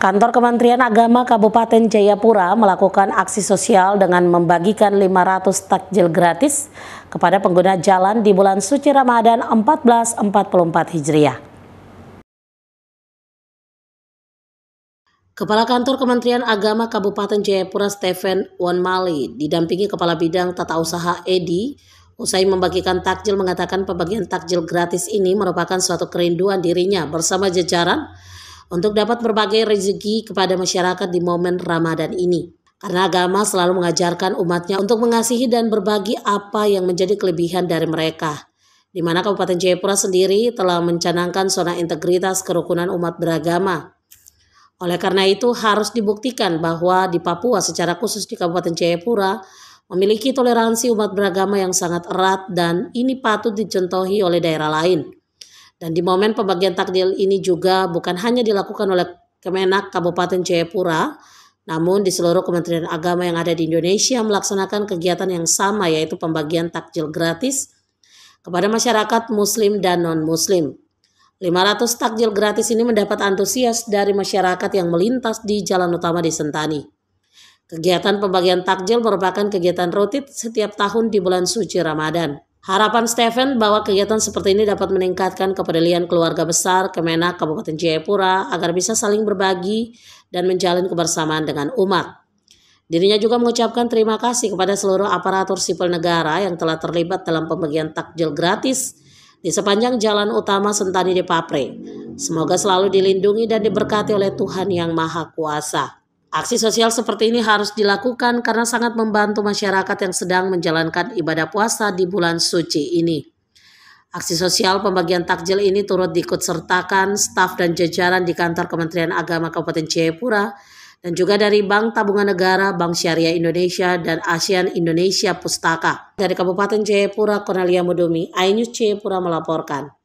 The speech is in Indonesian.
Kantor Kementerian Agama Kabupaten Jayapura melakukan aksi sosial dengan membagikan 500 takjil gratis kepada pengguna jalan di bulan suci Ramadan 1444 Hijriah. Kepala Kantor Kementerian Agama Kabupaten Jayapura Stephen Wanmali didampingi Kepala Bidang Tata Usaha Edi Usai membagikan takjil mengatakan pembagian takjil gratis ini merupakan suatu kerinduan dirinya bersama jajaran untuk dapat berbagai rezeki kepada masyarakat di momen Ramadan ini. Karena agama selalu mengajarkan umatnya untuk mengasihi dan berbagi apa yang menjadi kelebihan dari mereka. Di mana Kabupaten Jayapura sendiri telah mencanangkan zona integritas kerukunan umat beragama. Oleh karena itu harus dibuktikan bahwa di Papua secara khusus di Kabupaten Jayapura memiliki toleransi umat beragama yang sangat erat dan ini patut dicontohi oleh daerah lain. Dan di momen pembagian takjil ini juga bukan hanya dilakukan oleh Kemenak Kabupaten Jayapura, namun di seluruh Kementerian Agama yang ada di Indonesia melaksanakan kegiatan yang sama yaitu pembagian takjil gratis kepada masyarakat muslim dan non-muslim. 500 takjil gratis ini mendapat antusias dari masyarakat yang melintas di jalan utama di Sentani. Kegiatan pembagian takjil merupakan kegiatan rutin setiap tahun di bulan suci Ramadan. Harapan Stephen bahwa kegiatan seperti ini dapat meningkatkan kepedulian keluarga besar Kemenak Kabupaten Jayapura agar bisa saling berbagi dan menjalin kebersamaan dengan umat. Dirinya juga mengucapkan terima kasih kepada seluruh aparatur sipil negara yang telah terlibat dalam pembagian takjil gratis di sepanjang jalan utama Sentani Depapre. Semoga selalu dilindungi dan diberkati oleh Tuhan Yang Maha Kuasa. Aksi sosial seperti ini harus dilakukan karena sangat membantu masyarakat yang sedang menjalankan ibadah puasa di bulan suci ini. Aksi sosial pembagian takjil ini turut diikutsertakan staf dan jajaran di kantor Kementerian Agama Kabupaten Jayapura dan juga dari Bank Tabungan Negara, Bank Syariah Indonesia, dan ASEAN Indonesia Pustaka. Dari Kabupaten Jayapura, Cornelia Mudumi, iNews Jayapura melaporkan.